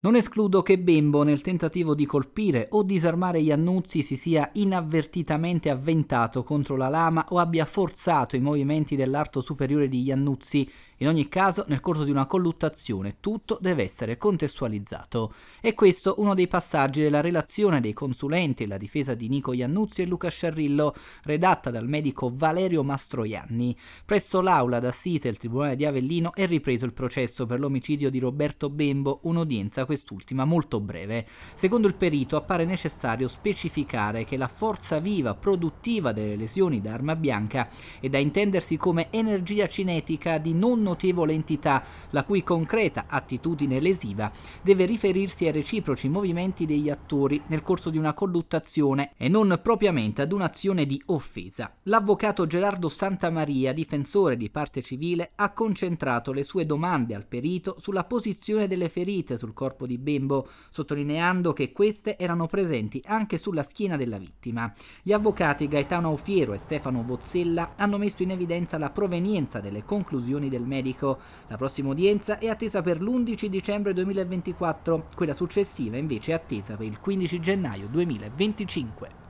Non escludo che Bembo nel tentativo di colpire o disarmare Iannuzzi si sia inavvertitamente avventato contro la lama o abbia forzato i movimenti dell'arto superiore di Iannuzzi. In ogni caso, nel corso di una colluttazione, tutto deve essere contestualizzato. E questo uno dei passaggi della relazione dei consulenti e la difesa di Nico Iannuzzi e Luca Sciarrillo, redatta dal medico Valerio Mastroianni. Presso l'aula d'assise del Tribunale di Avellino è ripreso il processo per l'omicidio di Roberto Bembo, un'udienza quest'ultima molto breve. Secondo il perito appare necessario specificare che la forza viva produttiva delle lesioni da arma bianca è da intendersi come energia cinetica di non notevole entità, la cui concreta attitudine lesiva deve riferirsi ai reciproci movimenti degli attori nel corso di una colluttazione e non propriamente ad un'azione di offesa. L'avvocato Gerardo Santamaria, difensore di parte civile, ha concentrato le sue domande al perito sulla posizione delle ferite sul corpo corpo di Bembo, sottolineando che queste erano presenti anche sulla schiena della vittima. Gli avvocati Gaetano Aufiero e Stefano Vozzella hanno messo in evidenza la provenienza delle conclusioni del medico. La prossima udienza è attesa per l'11 dicembre 2024, quella successiva invece è attesa per il 15 gennaio 2025.